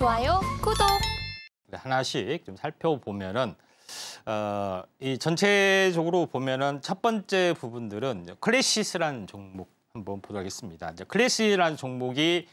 좋아요, 구독. 하나씩 좀 살펴보면은 어, 이 전체적으로 보면은 첫 번째 부분들은 클래시스라는 종목 한번 보도록 하겠습니다. 이제 클래시라는 종목이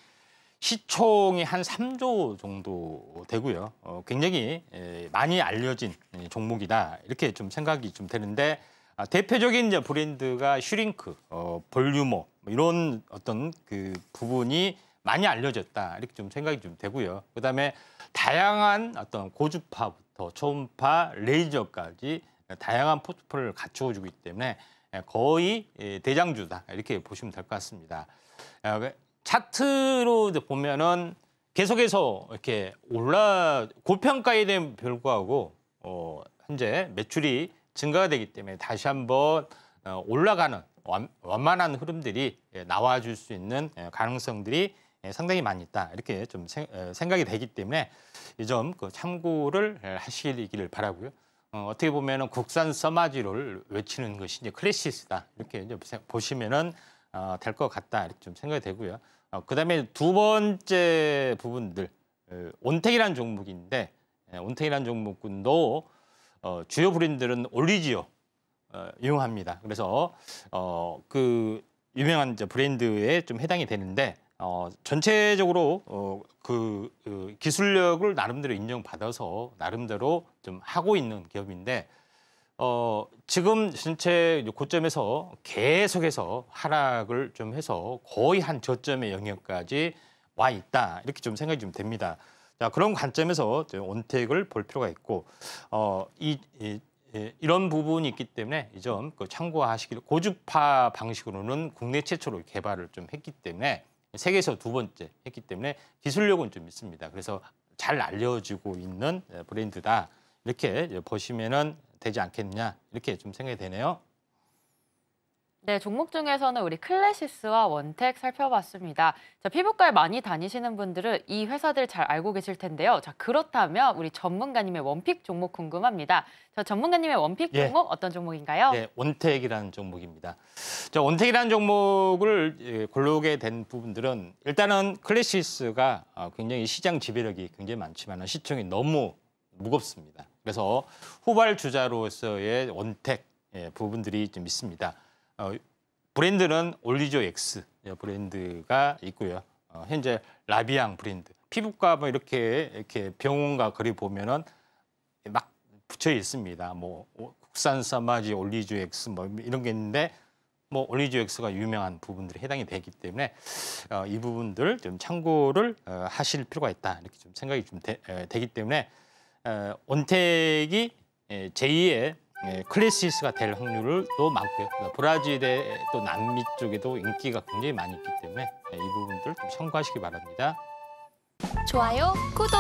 시총이 한 3조 정도 되고요. 어, 굉장히 에, 예, 많이 알려진 종목이다 이렇게 좀 생각이 좀 되는데 아, 대표적인 이제 브랜드가 슈링크, 어, 볼류모 뭐 이런 어떤 그 부분이 많이 알려졌다 이렇게 좀 생각이 좀 되고요. 그다음에 다양한 어떤 고주파부터 초음파, 레이저까지 다양한 포트폴리오를 갖추어주기 때문에 거의 예, 대장주다 이렇게 보시면 될 것 같습니다. 어, 그 차트로 보면은 계속해서 이렇게 올라 고평가에 대한 별과하고 어, 현재 매출이 증가가 되기 때문에 다시 한번 어, 올라가는 완만한 흐름들이 예, 나와줄 수 있는 예, 가능성들이 예, 상당히 많이 있다 이렇게 좀 생, 어, 각이 되기 때문에 이점 그 참고를 예, 하시기를 바라고요. 어, 떻게 보면은 국산 써마지를 외치는 것이 이제 클래시스다 이렇게 이제 보시면은 어, 될것 같다 이렇게 좀 생각이 되고요. 어, 그다음에 두 번째 부분들 온택이라는 종목인데 예, 온택이라는 종목군도 주요 브랜드는 올리지오 어, 이용합니다. 그래서 그 유명한 브랜드에 좀 해당이 되는데 어, 전체적으로 어, 그, 그 기술력을 나름대로 인정받아서 나름대로 좀 하고 있는 기업인데 어, 지금 전체 고점에서 계속해서 하락을 좀 해서 거의 한 저점의 영역까지 와 있다 이렇게 좀 생각이 좀 됩니다. 자 그런 관점에서 온택을 볼 필요가 있고 어, 이, 이 이런 부분이 있기 때문에 이점 그 참고하시기를 고주파 방식으로는 국내 최초로 개발을 좀 했기 때문에 세계에서 두 번째 했기 때문에 기술력은 좀 있습니다. 그래서 잘 알려지고 있는 브랜드다. 이렇게 보시면 되지 않겠냐 이렇게 좀 생각이 되네요. 네, 종목 중에서는 우리 클래시스와 원택 살펴봤습니다. 자, 피부과에 많이 다니시는 분들은 이 회사들 잘 알고 계실 텐데요. 자, 그렇다면 우리 전문가님의 원픽 종목 궁금합니다. 자, 전문가님의 원픽 예. 종목 어떤 종목인가요? 네, 원택이라는 종목입니다. 자, 원택이라는 종목을 고르게 된 부분들은 일단은 클래시스가 어, 굉장히 시장 지배력이 굉장히 많지만 시청이 너무 무겁습니다. 그래서 후발 주자로서의 원택 예, 부분들이 좀 있습니다. 어, 브랜드는 올리조 X 브랜드가 있고요. 어, 현재 라비앙 브랜드. 피부과 뭐 이렇게 이렇게 병원과 거리 보면은 막 붙여 있습니다. 뭐 국산 사마지 올리조 X 뭐 이런 게 있는데 뭐 올리조 X가 유명한 부분들이 해당이 되기 때문에 어, 이 부분들 좀 참고를 어, 하실 필요가 있다 이렇게 좀 생각이 좀 되, 어, 되기 때문에 어, 온택이 에, 예, 제2의 예, 클래시스가 될 확률을 그러니까 또 많고요. 브라질에또 남미 쪽에도 인기가 굉장히 많이 있기 때문에 예, 이 부분들 좀 참고하시기 바랍니다. 좋아요, 구독!